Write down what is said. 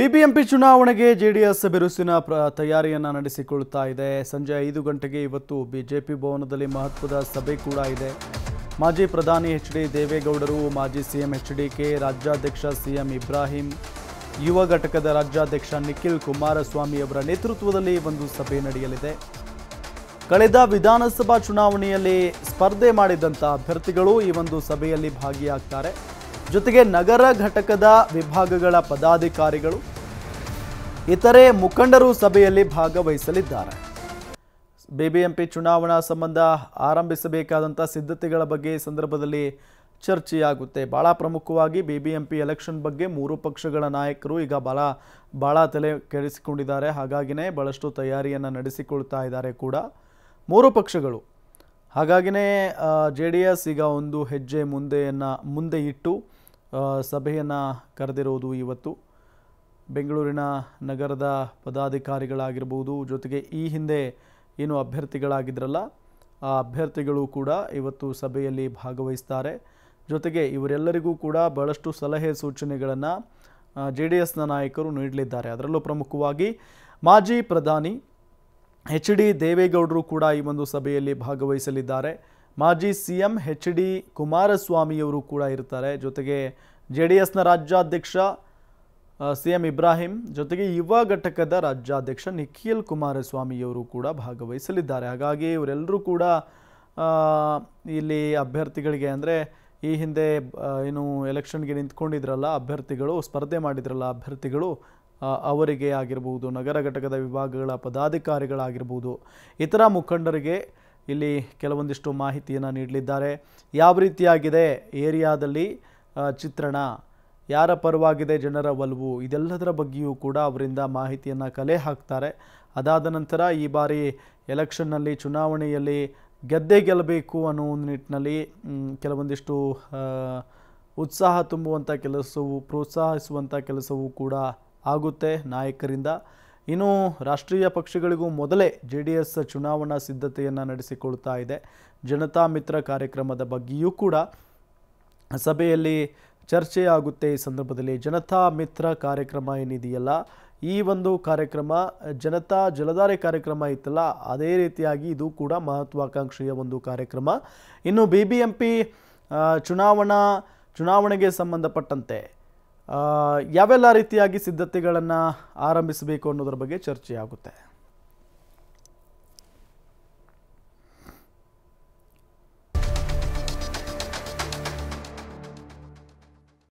BBMP ಚುನಾವಣೆಗೆ JDS ಬಿರುಸಿನ ಪ್ರ ತಯಾರಿಯನ್ನು ನಡೆಸಿಕೊಳ್ತಾ ಇದೆ ಸಂಜೆ ಐದು ಗಂಟೆಗೆ ಇವತ್ತು ಬಿಜೆಪಿ ಭವನದಲ್ಲಿ ಮಹತ್ವದ ಸಭೆ ಕೂಡ ಇದೆ ಮಾಜಿ ಪ್ರಧಾನಿ ಎಚ್ ಡಿ ದೇವೇಗೌಡರು ಮಾಜಿ ಸಿಎಂ ಎಚ್ ಡಿ ಕೆ ರಾಜ್ಯಾಧ್ಯಕ್ಷ ಸಿಎಂ ಇಬ್ರಾಹಿಂ ಯುವ ಘಟಕದ ರಾಜ್ಯಾಧ್ಯಕ್ಷ ನಿಖಿಲ್ ಕುಮಾರಸ್ವಾಮಿ ಅವರ ನೇತೃತ್ವದಲ್ಲಿ ಒಂದು ಸಭೆ ನಡೆಯಲಿದೆ ಕಳೆದ ವಿಧಾನಸಭಾ ಚುನಾವಣೆಯಲ್ಲಿ ಸ್ಪರ್ಧೆ ಮಾಡಿದಂಥ ಅಭ್ಯರ್ಥಿಗಳು ಈ ಒಂದು ಸಭೆಯಲ್ಲಿ ಭಾಗಿಯಾಗ್ತಾರೆ ಜೊತೆಗೆ ನಗರ ಘಟಕದ ವಿಭಾಗಗಳ ಪದಾಧಿಕಾರಿಗಳು ಇತರೆ ಮುಖಂಡರು ಸಭೆಯಲ್ಲಿ ಭಾಗವಹಿಸಲಿದ್ದಾರೆ ಬಿಬಿಎಂಪಿ ಚುನಾವಣಾ ಸಂಬಂಧ ಆರಂಭಿಸಬೇಕಾದಂಥ ಸಿದ್ಧತೆಗಳ ಬಗ್ಗೆ ಈ ಸಂದರ್ಭದಲ್ಲಿ ಚರ್ಚೆಯಾಗುತ್ತೆ ಭಾಳ ಪ್ರಮುಖವಾಗಿ ಬಿಬಿಎಂಪಿ ಎಲೆಕ್ಷನ್ ಬಗ್ಗೆ ಮೂರು ಪಕ್ಷಗಳ ನಾಯಕರು ಈಗ ಭಾಳ ಭಾಳ ತಲೆ ಕೆಡಿಸಿಕೊಂಡಿದ್ದಾರೆ ಹಾಗಾಗಿನೇ ಭಾಳಷ್ಟು ತಯಾರಿಯನ್ನು ನಡೆಸಿಕೊಳ್ತಾ ಇದ್ದಾರೆ ಕೂಡ ಮೂರು ಪಕ್ಷಗಳು ಹಾಗಾಗಿನೇ ಜೆ ಡಿ ಎಸ್ ಈಗ ಒಂದು ಹೆಜ್ಜೆ ಮುಂದೆಯನ್ನು ಮುಂದೆ ಇಟ್ಟು ಸಭೆಯನ್ನು ಕರೆದಿರುವುದು ಇವತ್ತು ಬೆಂಗಳೂರಿನ ನಗರದ ಪದಾಧಿಕಾರಿಗಳಾಗಿರ್ಬೋದು ಜೊತೆಗೆ ಈ ಹಿಂದೆ ಏನು ಅಭ್ಯರ್ಥಿಗಳಾಗಿದ್ರಲ್ಲ ಆ ಅಭ್ಯರ್ಥಿಗಳು ಕೂಡ ಇವತ್ತು ಸಭೆಯಲ್ಲಿ ಭಾಗವಹಿಸ್ತಾರೆ ಜೊತೆಗೆ ಇವರೆಲ್ಲರಿಗೂ ಕೂಡ ಬಹಳಷ್ಟು ಸಲಹೆ ಸೂಚನೆಗಳನ್ನು ಜೆ ಡಿ ಎಸ್ನ ನಾಯಕರು ನೀಡಲಿದ್ದಾರೆ ಅದರಲ್ಲೂ ಪ್ರಮುಖವಾಗಿ ಮಾಜಿ ಪ್ರಧಾನಿ ಎಚ್ ಡಿ ದೇವೇಗೌಡರು ಕೂಡ ಈ ಒಂದು ಸಭೆಯಲ್ಲಿ ಭಾಗವಹಿಸಲಿದ್ದಾರೆ ಮಾಜಿ ಸಿ ಎಂ ಎಚ್ ಡಿ ಕುಮಾರಸ್ವಾಮಿಯವರು ಕೂಡ ಇರ್ತಾರೆ ಜೊತೆಗೆ ಜೆ ಡಿ ಎಸ್ನ ರಾಜ್ಯಾಧ್ಯಕ್ಷ ಸಿ ಎಂ ಇಬ್ರಾಹಿಂ ಜೊತೆಗೆ ಯುವ ಘಟಕದ ರಾಜ್ಯಾಧ್ಯಕ್ಷ ನಿಖಿಲ್ ಕುಮಾರಸ್ವಾಮಿಯವರು ಕೂಡ ಭಾಗವಹಿಸಲಿದ್ದಾರೆ ಹಾಗಾಗಿ ಇವರೆಲ್ಲರೂ ಕೂಡ ಇಲ್ಲಿ ಅಭ್ಯರ್ಥಿಗಳಿಗೆ ಅಂದರೆ ಈ ಹಿಂದೆ ಏನು ಎಲೆಕ್ಷನ್ಗೆ ನಿಂತ್ಕೊಂಡಿದ್ರಲ್ಲ ಅಭ್ಯರ್ಥಿಗಳು ಸ್ಪರ್ಧೆ ಮಾಡಿದ್ರಲ್ಲ ಅಭ್ಯರ್ಥಿಗಳು ಅವರಿಗೆ ಆಗಿರ್ಬೋದು ನಗರ ಘಟಕದ ವಿಭಾಗಗಳ ಪದಾಧಿಕಾರಿಗಳಾಗಿರ್ಬೋದು ಇತರ ಮುಖಂಡರಿಗೆ ಇಲ್ಲಿ ಕೆಲವೊಂದಿಷ್ಟು ಮಾಹಿತಿಯನ್ನು ನೀಡಲಿದ್ದಾರೆ ಯಾವ ರೀತಿಯಾಗಿದೆ ಏರಿಯಾದಲ್ಲಿ ಚಿತ್ರಣ ಯಾರ ಪರವಾಗಿದೆ ಜನರ ಒಲವು ಇದೆಲ್ಲದರ ಬಗ್ಗೆಯೂ ಕೂಡ ಅವರಿಂದ ಮಾಹಿತಿಯನ್ನು ಕಲೆ ಹಾಕ್ತಾರೆ ಅದಾದ ನಂತರ ಈ ಬಾರಿ ಎಲೆಕ್ಷನ್ನಲ್ಲಿ ಚುನಾವಣೆಯಲ್ಲಿ ಗೆದ್ದೇ ಗೆಲ್ಲಬೇಕು ಅನ್ನೋ ಒಂದು ನಿಟ್ಟಿನಲ್ಲಿ ಕೆಲವೊಂದಿಷ್ಟು ಉತ್ಸಾಹ ತುಂಬುವಂಥ ಕೆಲಸವು ಪ್ರೋತ್ಸಾಹಿಸುವಂಥ ಕೆಲಸವೂ ಕೂಡ ಆಗುತ್ತೆ ನಾಯಕರಿಂದ ಇನ್ನು ರಾಷ್ಟ್ರೀಯ ಪಕ್ಷಗಳಿಗೂ ಮೊದಲೇ ಜೆ ಡಿ ಎಸ್ ಚುನಾವಣಾ ಸಿದ್ಧತೆಯನ್ನು ನಡೆಸಿಕೊಳ್ತಾ ಇದೆ ಜನತಾ ಮಿತ್ರ ಕಾರ್ಯಕ್ರಮದ ಬಗ್ಗೆಯೂ ಕೂಡ ಸಭೆಯಲ್ಲಿ ಚರ್ಚೆ ಆಗುತ್ತೆ ಈ ಸಂದರ್ಭದಲ್ಲಿ ಜನತಾ ಮಿತ್ರ ಕಾರ್ಯಕ್ರಮ ಏನಿದೆಯಲ್ಲ ಈ ಒಂದು ಕಾರ್ಯಕ್ರಮ ಜನತಾ ಜಲಧಾರೆ ಕಾರ್ಯಕ್ರಮ ಇತ್ತಲ್ಲ ಅದೇ ರೀತಿಯಾಗಿ ಇದು ಕೂಡ ಮಹತ್ವಾಕಾಂಕ್ಷೆಯ ಒಂದು ಕಾರ್ಯಕ್ರಮ ಇನ್ನು ಬಿ ಬಿ ಎಂ ಪಿ ಚುನಾವಣಾ ಚುನಾವಣೆಗೆ ಸಂಬಂಧಪಟ್ಟಂತೆ ಯಾವೆಲ್ಲ ರೀತಿಯಾಗಿ ಸಿದ್ಧತೆಗಳನ್ನು ಆರಂಭಿಸಬೇಕು ಅನ್ನೋದ್ರ ಬಗ್ಗೆ ಚರ್ಚೆಯಾಗುತ್ತೆ